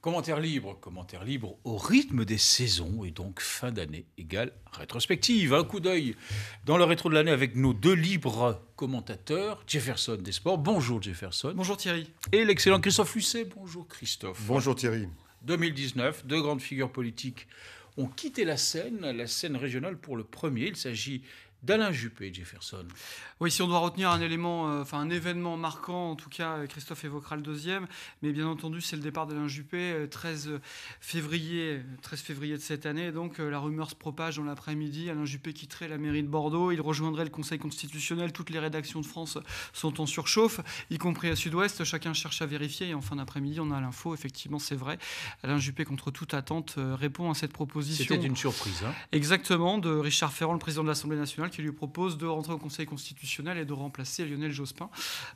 Commentaire libre, commentaire libre au rythme des saisons et donc fin d'année égale rétrospective. Un coup d'œil dans le rétro de l'année avec nos deux libres commentateurs, Jefferson des sports. Bonjour Jefferson. Bonjour Thierry. Et l'excellent Christophe Lucet. Bonjour Christophe. Bonjour Thierry. 2019, deux grandes figures politiques ont quitté la scène, la scène régionale pour le premier. Il s'agit d'Alain Juppé, Jefferson. Oui, si on doit retenir un élément, euh, enfin un événement marquant, en tout cas, euh, Christophe évoquera le deuxième, mais bien entendu, c'est le départ d'Alain Juppé, 13 euh, février, 13 février de cette année. Donc la rumeur se propage dans l'après-midi. Alain Juppé quitterait la mairie de Bordeaux, il rejoindrait le Conseil constitutionnel. Toutes les rédactions de France sont en surchauffe, y compris à Sud-Ouest. Chacun cherche à vérifier. Et en fin d'après-midi, on a l'info. Effectivement, c'est vrai. Alain Juppé, contre toute attente, répond à cette proposition. C'était une surprise. Hein. Exactement, de Richard Ferrand, le président de l'Assemblée nationale qui lui propose de rentrer au Conseil constitutionnel et de remplacer Lionel Jospin.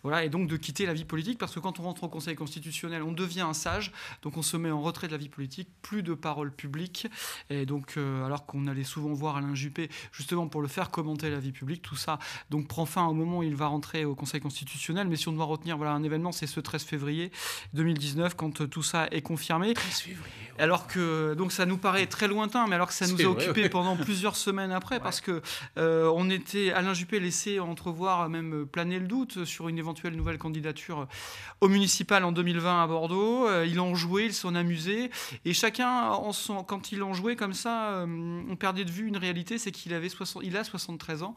Voilà, et donc de quitter la vie politique, parce que quand on rentre au Conseil constitutionnel, on devient un sage, donc on se met en retrait de la vie politique, plus de parole publique. Et donc, euh, alors qu'on allait souvent voir Alain Juppé, justement pour le faire commenter la vie publique, tout ça donc prend fin au moment où il va rentrer au Conseil constitutionnel. Mais si on doit retenir voilà, un événement, c'est ce 13 février 2019, quand euh, tout ça est confirmé. Alors que, donc ça nous paraît très lointain, mais alors que ça nous a occupé pendant plusieurs semaines après, parce que. Euh, euh, on était, Alain Juppé laissait entrevoir, même euh, planer le doute sur une éventuelle nouvelle candidature euh, au municipal en 2020 à Bordeaux. Ils en joué, ils s'en amusaient, Et chacun, en quand ils en joué comme ça, on perdait de vue une réalité, c'est qu'il avait il a 73 ans.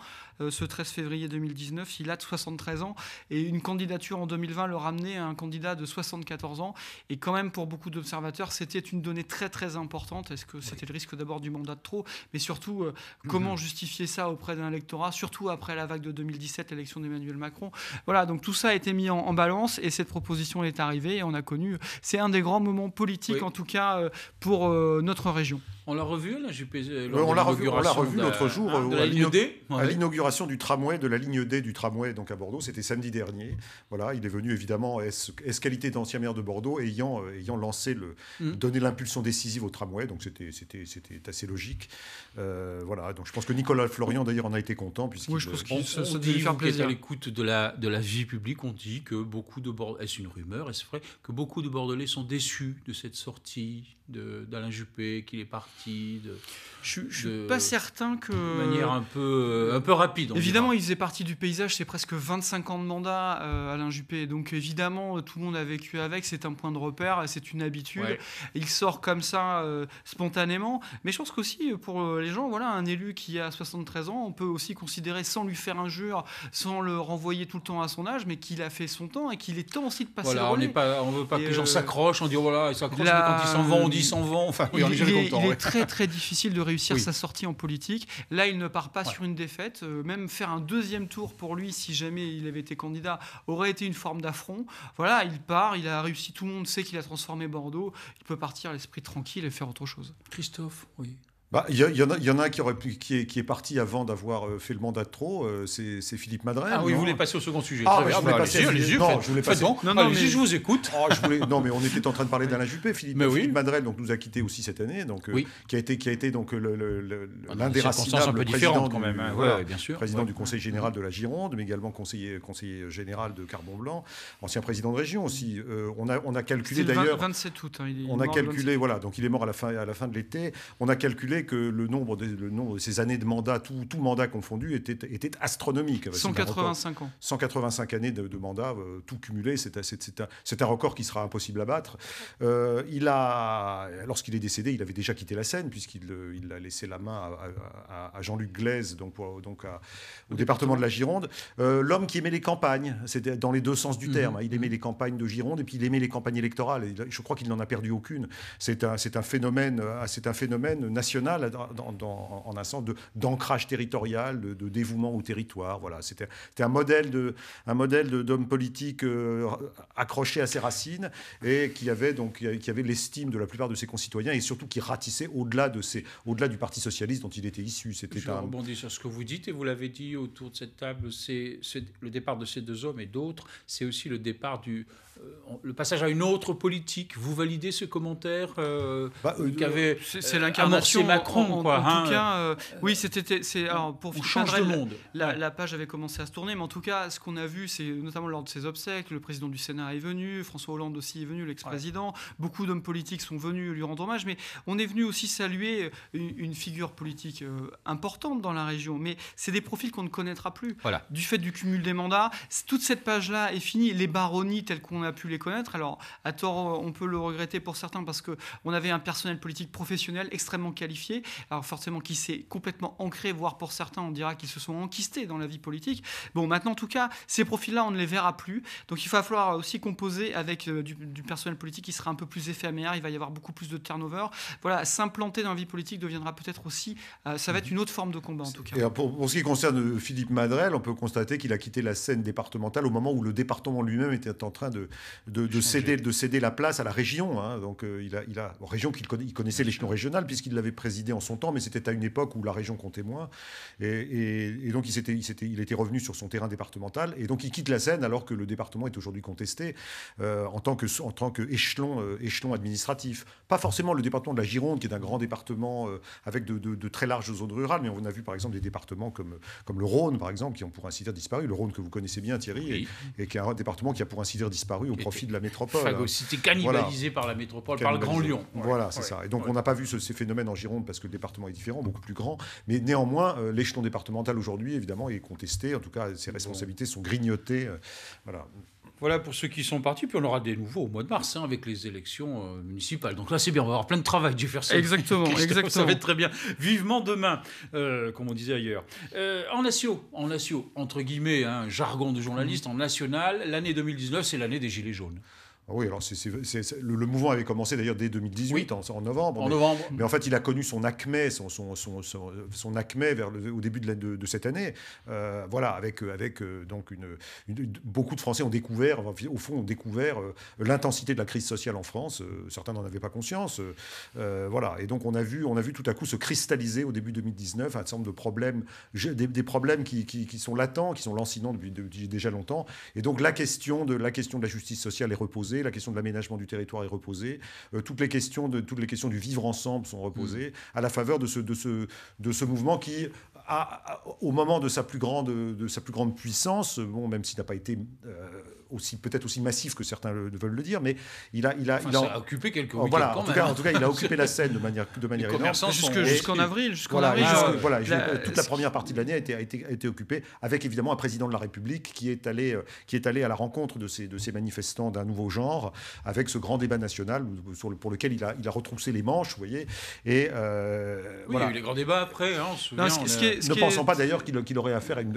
ce 13 février 2019, il a 73 ans. Et une candidature en 2020 le ramenait à un candidat de 74 ans. Et quand même, pour beaucoup d'observateurs, c'était une donnée très très importante. Est-ce que c'était le risque d'abord du mandat de trop Mais surtout, comment mhm. justifier ça auprès d'un électorat, surtout après la vague de 2017, l'élection d'Emmanuel Macron. Voilà, donc tout ça a été mis en, balance et cette proposition est arrivée et on a connu, c'est un des grands moments politiques en tout cas euh, pour euh, notre région. On l'a revu, euh, la on l'a revu, l'autre jour ah, à l'inauguration du tramway, de la ligne D du tramway donc à Bordeaux. C'était samedi dernier. Voilà, il est venu évidemment est qualité d'ancien maire de Bordeaux, ayant, ayant lancé le, mm. donné l'impulsion décisive au tramway. Donc c'était assez logique. voilà, donc je pense que Nicolas Florian d'ailleurs on a été content puisque oui, je pense qu'on ça, faire plaisir. à l'écoute de la de la vie publique, on dit que beaucoup de Bordelais, est-ce une rumeur, est-ce vrai, que beaucoup de Bordelais sont déçus de cette sortie d'Alain Juppé, qu'il est parti. De, je ne suis pas certain que. De manière un peu, un peu rapide. Évidemment, il faisait partie du paysage, c'est presque 25 ans de mandat, euh, Alain Juppé. Donc évidemment, euh, tout le monde a vécu avec, c'est un point de repère, euh, c'est une habitude. Il sort comme ça, spontanément. Mais je pense qu'aussi, pour les gens, voilà, un élu qui a 73 ans, on peut aussi considérer, sans lui faire injure, sans le renvoyer tout le temps à son âge, mais qu'il a fait son temps et qu'il est temps aussi de passer voilà, le relais. On ne veut pas que les gens s'accrochent, en dit voilà, oh ils s'accrochent, quand s'en vont, s'en Enfin, Il est très très difficile de réussir sa sortie en politique. Là, il ne part pas sur une défaite. Euh, même faire un deuxième tour pour lui, si jamais il avait été candidat, aurait été une forme d'affront. Voilà, il part, il a réussi. Tout le monde sait qu'il a transformé Bordeaux. Il peut partir l'esprit tranquille et faire autre chose. Christophe, oui. Bah, il y, en a, un qui, qui, est, parti avant d'avoir euh, fait le mandat de trop, euh, c'est, Philippe Madrène. Ah oui, vous voulez passer au second sujet. Ah, je voulais bah, passer. non, je vous écoute. Ah, je voulais... non, mais on était en train de parler d'Alain Juppé. Philippe, mais donc, nous a quittés aussi cette année, donc, euh, qui a été, qui a été donc, ah, l'un des un peu président, quand même, hein. bien sûr, président du Conseil général de la Gironde, mais également conseiller, conseiller général de Carbon Blanc, ancien président de région aussi. on, a, on a calculé d'ailleurs. 27 hein, il on a calculé, voilà, donc il est mort à la fin, à la fin de l'été. On a calculé que le nombre de, le nombre de ces années de mandat, tout, tout mandat confondu, était, était astronomique. 185 ans. 185 années de, mandat, euh, tout cumulé, c'est un, un, record qui sera impossible à battre. Euh, il a, lorsqu'il est décédé, il avait déjà quitté la scène, puisqu'il euh, il a laissé la main à, Jean-Luc Glaise, donc, donc au département de la Gironde. L'homme qui aimait les campagnes, c'était dans les deux sens du mhm. terme. Hein. Il mhm. aimait les campagnes de Gironde et puis il aimait les campagnes électorales. je crois qu'il n'en a perdu aucune. C'est un, un, phénomène, un phénomène national en un sens d'ancrage territorial, de, dévouement au territoire. Voilà, c'était un modèle de un modèle d'homme politique euh, accroché à ses racines et qui avait donc qui avait l'estime de la plupart de ses concitoyens et surtout qui ratissait au-delà de ses au-delà du Parti socialiste dont il était issu. C'était Je rebondis sur ce que vous dites et vous l'avez dit autour de cette table. C'est le départ de ces deux hommes et d'autres. C'est aussi le départ du euh, le passage à une autre politique. Vous validez ce commentaire qui avait… – c'est l'incarnation Macron, quoi. En, tout hein. cas, euh, oui, c'était. Euh, pour on change monde. La, page avait commencé à se tourner, mais en tout cas, ce qu'on a vu, c'est notamment lors de ses obsèques, le président du Sénat est venu, François Hollande aussi est venu, l'ex-président. Beaucoup d'hommes politiques sont venus lui rendre hommage, mais on est venu aussi saluer euh, une, figure politique importante dans la région. Mais c'est des profils qu'on ne connaîtra plus. Du fait du cumul des mandats, toute cette page-là est finie. Les baronnies telles qu'on a pu les connaître, alors à tort, on peut le regretter pour certains parce qu'on avait un personnel politique professionnel extrêmement qualifié alors forcément qui s'est complètement ancré, voire pour certains on dira qu'ils se sont enquistés dans la vie politique. Bon, maintenant en tout cas, ces profils-là on ne les verra plus, donc il va falloir aussi composer avec euh, du, personnel politique qui sera un peu plus éphémère, il va y avoir beaucoup plus de turnover. Voilà, s'implanter dans la vie politique deviendra peut-être aussi, euh, ça va être mhm. une autre forme de combat en tout cas. Euh, pour, ce qui concerne Philippe Madrel, on peut constater qu'il a quitté la scène départementale au moment où le département lui-même était en train de, de, céder, de céder la place à la région. Hein. Donc il a, il a région qu'il connaissait l'échelon régional puisqu'il l'avait présidé idées en son temps, mais c'était à une époque où la région comptait moins. Et, donc, il, était, il, il était revenu sur son terrain départemental. Et donc, il quitte la Seine alors que le département est aujourd'hui contesté euh, en tant que, en tant que échelon, euh, échelon administratif. Pas forcément le département de la Gironde, qui est un grand département euh, avec de, très larges zones rurales, mais on a vu par exemple des départements comme, comme le Rhône, par exemple, qui ont pour ainsi dire disparu. Le Rhône que vous connaissez bien, Thierry, et, qui est un département qui a pour ainsi dire disparu au profit de la métropole. C'était cannibalisé par la métropole, par le Grand Lyon. Voilà, c'est ça. Et donc, on n'a pas vu ce, ces phénomènes en Gironde parce que le département est différent, beaucoup plus grand. Mais néanmoins, euh, l'échelon départemental aujourd'hui, évidemment, est contesté. En tout cas, ses responsabilités sont grignotées. Euh, voilà. Voilà pour ceux qui sont partis, puis on aura des nouveaux au mois de mars hein, avec les élections euh, municipales. Donc là, c'est bien, on va avoir plein de travail, faire Exactement, exactement. Ça va être très bien. Vivement demain, comme on disait ailleurs. en nation, en nation, entre guillemets, hein, jargon de journaliste, mmh. en national, l'année 2019, c'est l'année des Gilets jaunes. Ah oui, alors le, mouvement avait commencé d'ailleurs dès 2018, en, novembre. En mais, novembre. Mais en fait, il a connu son acmé, son, son, acmé vers le, au début de, de, cette année. Euh, voilà, avec, avec euh, donc une, beaucoup de Français ont découvert, au fond, ont découvert euh, l'intensité de la crise sociale en France. certains n'en avaient pas conscience. voilà, et donc on a, vu, on a vu tout à coup se cristalliser au début 2019 un certain nombre de problèmes, des, problèmes qui, sont latents, qui sont lancinants depuis, déjà longtemps. Et donc la question de la, question de la justice sociale est reposée la question de l'aménagement du territoire est reposée, euh, toutes, les questions de, toutes les questions du vivre ensemble sont reposées, mm. à la faveur de ce, de ce, de ce mouvement qui, au moment de sa plus grande, de sa plus grande puissance, bon, même s'il n'a pas été... Euh, aussi peut-être aussi massif que certains veulent le dire, mais il a, il a, occupé quelques oh, voilà, en, tout Cas, en cas, il a occupé la scène de manière, de manière énorme. jusqu'en avril, jusqu'en voilà, avril. voilà, toute la première partie de l'année a été, a, été, été, occupée, avec évidemment un président de la République qui est allé, euh, qui est allé à la rencontre de ces, de ces manifestants d'un nouveau genre, avec ce grand débat national pour lequel il a, il a retroussé les manches, vous voyez. Et, euh, oui, il y a eu les grands débats après. ne pensant pas d'ailleurs qu'il aurait affaire à une,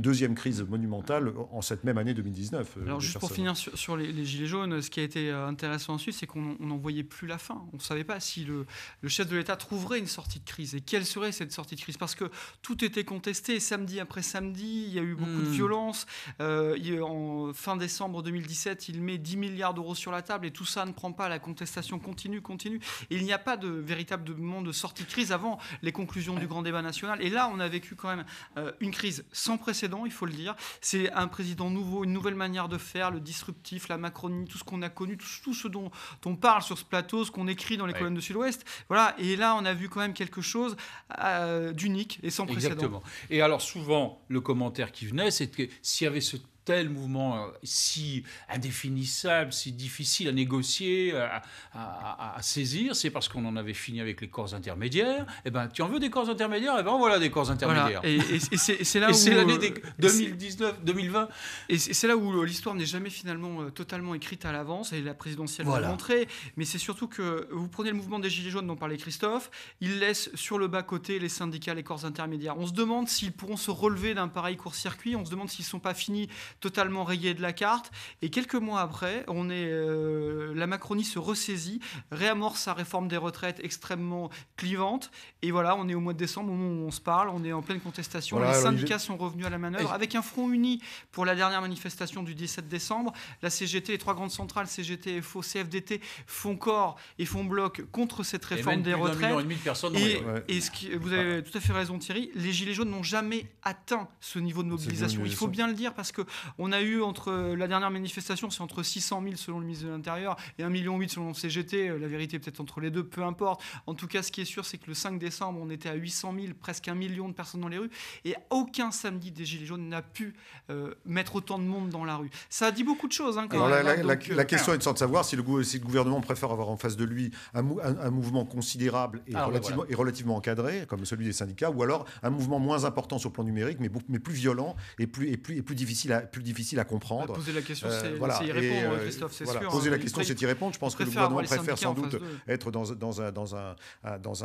deuxième crise monumentale en cette même année 2019 juste pour finir sur, les, gilets jaunes, ce qui a été euh, intéressant ensuite, c'est qu'on n'en voyait plus la fin. On ne savait pas si le, chef de l'État trouverait une sortie de crise et quelle serait cette sortie de crise, parce que tout était contesté. Samedi après samedi, il y a eu beaucoup de hmm. violence. Euh, en fin décembre 2017, il met 10 milliards d'euros sur la table et tout ça ne prend pas. La contestation continue, continue. il n'y a pas de véritable moment de sortie de crise avant les conclusions du grand débat national. Et là, on a vécu quand même euh, une crise sans précédent, il faut le dire. C'est un président nouveau, une nouvelle manière de faire, le disruptif, la Macronie, tout ce qu'on a connu, tout, ce dont, on parle sur ce plateau, ce qu'on écrit dans les colonnes de Sud-Ouest. Voilà. Et là, on a vu quand même quelque chose euh, d'unique et sans précédent. Exactement. Et alors souvent, le commentaire qui venait, c'est que s'il y avait ce tel mouvement euh, si indéfinissable, si difficile à négocier, à, saisir, c'est parce qu'on en avait fini avec les corps intermédiaires. Eh ben, tu en veux des corps intermédiaires Eh ben, voilà des corps intermédiaires. Et, c'est là où l'année 2019, 2020. Euh, et c'est là où euh, l'histoire n'est jamais finalement totalement écrite à l'avance et la présidentielle l'a montré. Mais c'est surtout que vous prenez le mouvement des Gilets jaunes dont parlait Christophe, il laisse sur le bas côté les syndicats, les corps intermédiaires. On se demande s'ils pourront se relever d'un pareil court-circuit. On se demande s'ils ne sont pas finis totalement rayé de la carte. Et quelques mois après, on est, euh, la Macronie se ressaisit, réamorce sa réforme des retraites extrêmement clivante. Et voilà, on est au mois de décembre, au moment où on se parle, on est en pleine contestation. les syndicats sont revenus à la manœuvre avec un front uni pour la dernière manifestation du 17 décembre. La CGT, les trois grandes centrales, CGT, FO, CFDT, font corps et font bloc contre cette réforme des retraites. Et, demi personnes et, et ce qui, vous avez tout à fait raison Thierry, les Gilets jaunes n'ont jamais atteint ce niveau de mobilisation. Il faut bien le dire parce que on a eu entre euh, la dernière manifestation, c'est entre 600 000 selon le ministre de l'Intérieur et 1,8 million selon le CGT. Euh, la vérité est peut-être entre les deux, peu importe. En tout cas, ce qui est sûr, c'est que le 5 décembre, on était à 800 000, presque un million de personnes dans les rues. Et aucun samedi des Gilets jaunes n'a pu euh, mettre autant de monde dans la rue. Ça a dit beaucoup de choses. Hein, la, hein, question est de de savoir si le, gouvernement préfère avoir en face de lui un, mouvement considérable et, relativement, encadré, comme celui des syndicats, ou alors un mouvement moins important sur le plan numérique, mais, plus violent et plus, difficile à difficile à comprendre. Bah, poser la question, c'est y répondre, Christophe, c'est Poser la question, c'est y répondre. Je pense que le gouvernement préfère sans doute être dans, un, dans, un,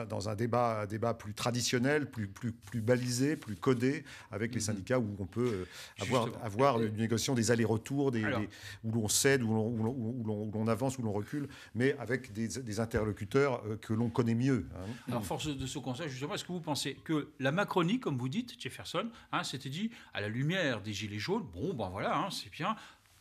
dans, un, euh, débat, débat plus traditionnel, plus, plus, plus balisé, plus codé, avec les mhm. syndicats où on peut euh, avoir, avoir une négociation des allers-retours, des, où l'on cède, où l'on avance, où l'on recule, mais avec des, interlocuteurs euh, que l'on connaît mieux. Hein. Alors, force de ce conseil, justement, est-ce que vous pensez que la Macronie, comme vous dites, Jefferson, hein, s'était dit à la lumière des Gilets jaunes, bon, bah, bah voilà, hein, c'est bien,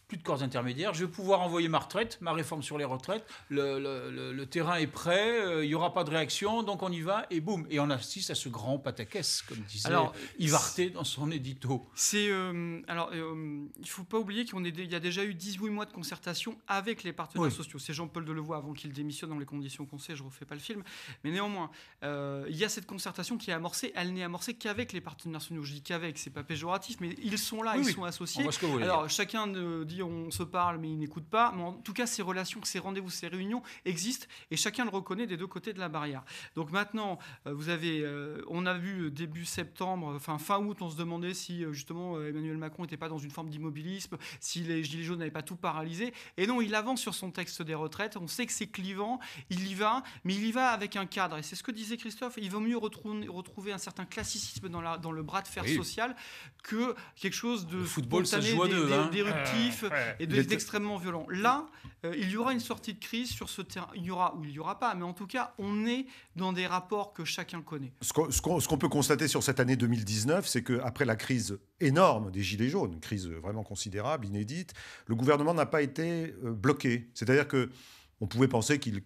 plus de corps intermédiaires, je vais pouvoir envoyer ma retraite, ma réforme sur les retraites, le, terrain est prêt, euh, il n'y aura pas de réaction, donc on y va, et boum. Et on assiste à ce grand pataquès, comme disait alors, Yvarté dans son édito. C'est, euh, alors, euh, il ne faut pas oublier qu'il y a déjà eu 18 mois de concertation avec les partenaires sociaux. C'est Jean-Paul Delevoye avant qu'il démissionne dans les conditions qu'on sait, je ne refais pas le film. Mais néanmoins, il y a cette concertation qui est amorcée, elle n'est amorcée qu'avec les partenaires sociaux. Je dis qu'avec, c'est pas péjoratif, mais ils sont là, ils sont associés. alors, chacun dit on se parle mais il n'écoute pas. Mais en tout cas, ces relations, ces rendez-vous, ces réunions existent et chacun le reconnaît des deux côtés de la barrière. Donc maintenant, euh, vous avez, euh, on a vu début septembre, enfin fin août, on se demandait si euh, justement Emmanuel Macron n'était pas dans une forme d'immobilisme, si les Gilets jaunes n'avaient pas tout paralysé. Et non, il avance sur son texte des retraites. On sait que c'est clivant, il y va, mais il y va avec un cadre. Et c'est ce que disait Christophe, il vaut mieux retrouver un certain classicisme dans, le bras de fer social que quelque chose de le football, spontané, déruptif et d'être extrêmement violent. Là, euh, il y aura une sortie de crise sur ce terrain. Il y aura ou il n'y aura pas, mais en tout cas, on est dans des rapports que chacun connaît. Ce qu'on peut constater sur cette année 2019, c'est qu'après la crise énorme des Gilets jaunes, crise vraiment considérable, inédite, le gouvernement n'a pas été euh, bloqué. C'est-à-dire que on pouvait penser qu'il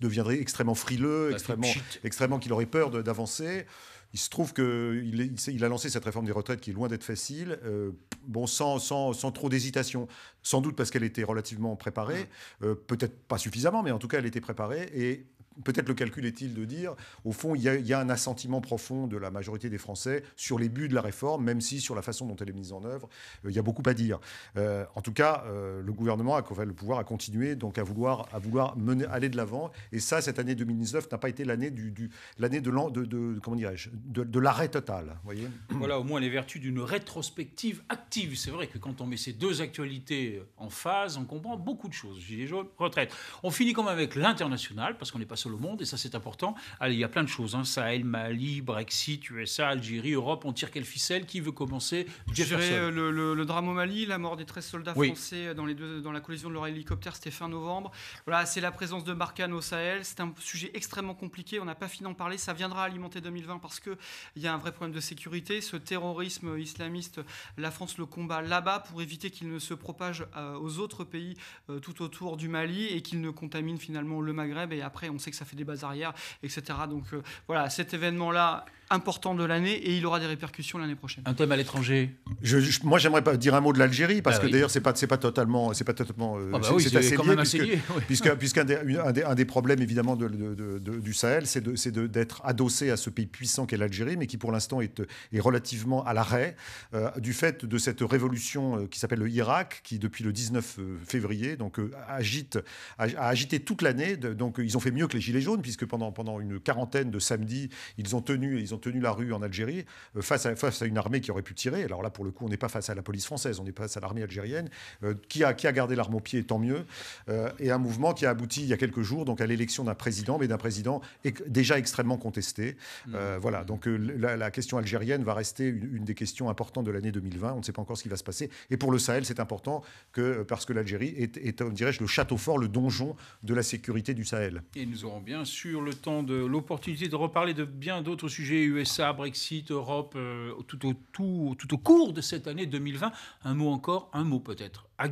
deviendrait extrêmement frileux, bah, extrêmement, extrêmement qu'il aurait peur d'avancer. Il se trouve qu'il a lancé cette réforme des retraites qui est loin d'être facile, euh, bon, sans, sans, trop d'hésitation. Sans doute parce qu'elle était relativement préparée, ah. euh, peut-être pas suffisamment, mais en tout cas elle était préparée. Et peut-être le calcul est-il de dire, au fond, il y, a, un assentiment profond de la majorité des Français sur les buts de la réforme, même si sur la façon dont elle est mise en œuvre, euh, il y a beaucoup à dire. Euh, en tout cas, euh, le gouvernement a le pouvoir à continuer, donc à vouloir, à vouloir mener, aller de l'avant. Et ça, cette année 2019 n'a pas été l'année du, du l'année de, de, de, l'arrêt total. Voyez voilà, au moins les vertus d'une rétrospective active. C'est vrai que quand on met ces deux actualités en phase, on comprend beaucoup de choses. Gilets jaunes, retraite. On finit quand même avec l'international parce qu'on est passé au monde, et ça c'est important. Allez, il y a plein de choses, hein. Sahel, Mali, Brexit, USA, Algérie, Europe, on tire quelle ficelle, qui veut commencer Jefferson. Euh, le, le, drame au Mali, la mort des 13 soldats français euh, dans, les deux, dans la collision de leur hélicoptère, c'était fin novembre. Voilà, c'est la présence de Barkhane au Sahel, c'est un sujet extrêmement compliqué, on n'a pas fini d'en parler, ça viendra alimenter 2020 parce qu'il y a un vrai problème de sécurité, ce terrorisme euh, islamiste, la France le combat là-bas pour éviter qu'il ne se propage aux autres pays tout autour du Mali et qu'il ne contamine finalement le Maghreb et après on sait que ça fait des bases arrières, etc. Donc euh, voilà, cet événement-là important de l'année et il aura des répercussions l'année prochaine. Un thème à l'étranger. Je, moi, j'aimerais pas dire un mot de l'Algérie parce bah que d'ailleurs, c'est pas c'est pas totalement c'est pas totalement euh, ah bah oui, c'est assez puisque, puisque, puisqu'un des, un des, un des, problèmes évidemment de, du Sahel, c'est c'est d'être adossé à ce pays puissant qu'est l'Algérie, mais qui pour l'instant est, est relativement à l'arrêt euh, du fait de cette révolution euh, qui s'appelle le Irak, qui depuis le 19 février donc agite a, agité toute l'année. Donc ils ont fait mieux que les gilets jaunes puisque pendant pendant une quarantaine de samedis, ils ont tenu ils ont tenu la rue en Algérie euh, face, à, à une armée qui aurait pu tirer. Alors là, pour le coup, on n'est pas face à la police française, on est face à l'armée algérienne, euh, qui, a, qui a gardé l'arme au pied, tant mieux. Euh, et un mouvement qui a abouti il y a quelques jours donc à l'élection d'un président, mais d'un président déjà extrêmement contesté. Mm. Voilà, donc la, question algérienne va rester une, des questions importantes de l'année 2020. On ne sait pas encore ce qui va se passer. Et pour le Sahel, c'est important que, parce que l'Algérie est, on dirait, le château fort, le donjon de la sécurité du Sahel. Et nous aurons bien sûr le temps de l'opportunité de reparler de bien d'autres sujets USA, Brexit, Europe, euh, tout, au, tout, tout, au cours de cette année 2020. Un mot encore, un mot peut-être. À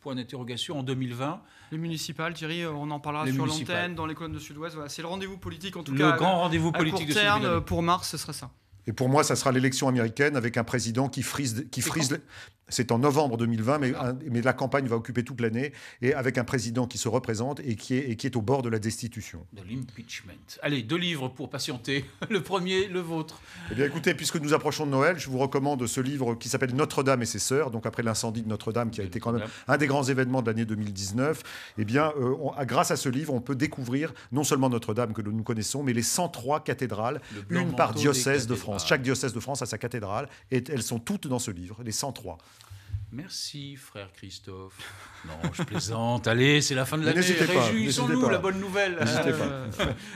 point d'interrogation, en 2020. Les municipales, Thierry, euh, on en parlera sur l'antenne, dans les colonnes de Sud-Ouest. c'est le rendez-vous politique en tout cas. Le grand rendez-vous politique court de terme, euh, Pour mars, ce serait ça. Et pour moi, ça sera l'élection américaine avec un président qui frise, qui frise, c'est en novembre 2020, mais, mais, la campagne va occuper toute l'année, et avec un président qui se représente et qui est, qui est au bord de la destitution. De l'impeachment. Allez, deux livres pour patienter. Le premier, le vôtre. Eh bien écoutez, puisque nous approchons de Noël, je vous recommande ce livre qui s'appelle Notre-Dame et ses sœurs, donc après l'incendie de Notre-Dame, qui a été quand même un des grands événements de l'année 2019. Eh bien, euh, grâce à ce livre, on peut découvrir non seulement Notre-Dame que nous connaissons, mais les 103 cathédrales, une par diocèse de France. Chaque diocèse de France a sa cathédrale et elles sont toutes dans ce livre, les 103. Merci, frère Christophe. Non, je plaisante. Allez, c'est la fin de l'année. Réjouissons-nous la bonne nouvelle.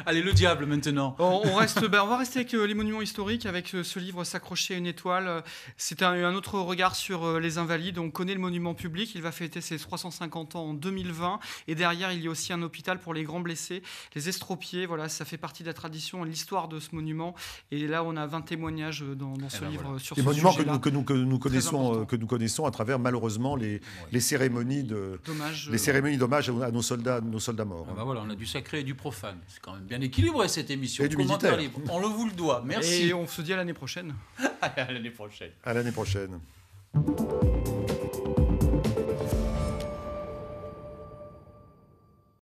Allez, le diable maintenant. On, reste, bah, va rester avec euh, les monuments historiques, avec euh, ce livre S'accrocher à une étoile. C'est un, autre regard sur euh, les Invalides. On connaît le monument public. Il va fêter ses 350 ans en 2020. Et derrière, il y a aussi un hôpital pour les grands blessés, les estropiés. Voilà, ça fait partie de la tradition, l'histoire de ce monument. Et là, on a 20 témoignages dans, eh ce ben livre sur les ce monuments que, nous, que nous connaissons, que nous connaissons à travers malheureusement les, cérémonies de les euh, cérémonies d'hommage à, nos soldats, nos soldats morts. Ah hein. bah on a du sacré et du profane. C'est quand même bien équilibré cette émission. On le vous le doit. Merci. Et on se dit à l'année prochaine. à l'année prochaine. À l'année prochaine.